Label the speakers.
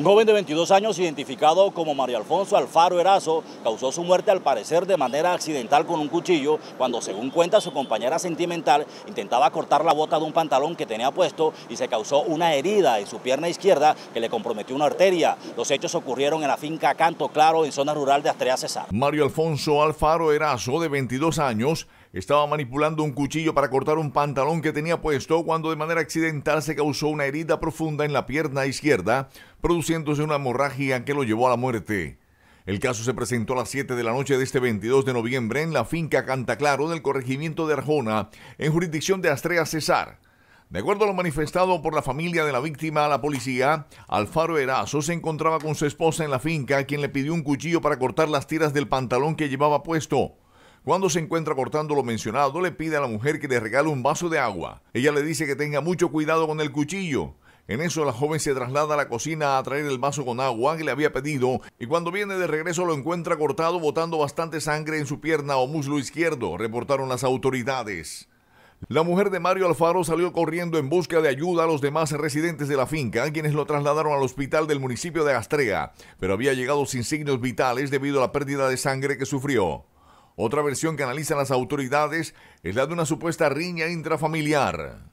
Speaker 1: Un joven de 22 años, identificado como Mario Alfonso Alfaro Erazo, causó su muerte al parecer de manera accidental con un cuchillo cuando, según cuenta su compañera sentimental, intentaba cortar la bota de un pantalón que tenía puesto y se causó una herida en su pierna izquierda que le comprometió una arteria. Los hechos ocurrieron en la finca Canto Claro, en zona rural de Astrea Cesar.
Speaker 2: Mario Alfonso Alfaro Erazo, de 22 años, estaba manipulando un cuchillo para cortar un pantalón que tenía puesto cuando de manera accidental se causó una herida profunda en la pierna izquierda, produciéndose una hemorragia que lo llevó a la muerte. El caso se presentó a las 7 de la noche de este 22 de noviembre en la finca Cantaclaro del corregimiento de Arjona, en jurisdicción de Astrea Cesar. De acuerdo a lo manifestado por la familia de la víctima a la policía, Alfaro Erazo se encontraba con su esposa en la finca, quien le pidió un cuchillo para cortar las tiras del pantalón que llevaba puesto. Cuando se encuentra cortando lo mencionado, le pide a la mujer que le regale un vaso de agua. Ella le dice que tenga mucho cuidado con el cuchillo. En eso la joven se traslada a la cocina a traer el vaso con agua que le había pedido y cuando viene de regreso lo encuentra cortado botando bastante sangre en su pierna o muslo izquierdo, reportaron las autoridades. La mujer de Mario Alfaro salió corriendo en busca de ayuda a los demás residentes de la finca, quienes lo trasladaron al hospital del municipio de Astrea, pero había llegado sin signos vitales debido a la pérdida de sangre que sufrió. Otra versión que analizan las autoridades es la de una supuesta riña intrafamiliar.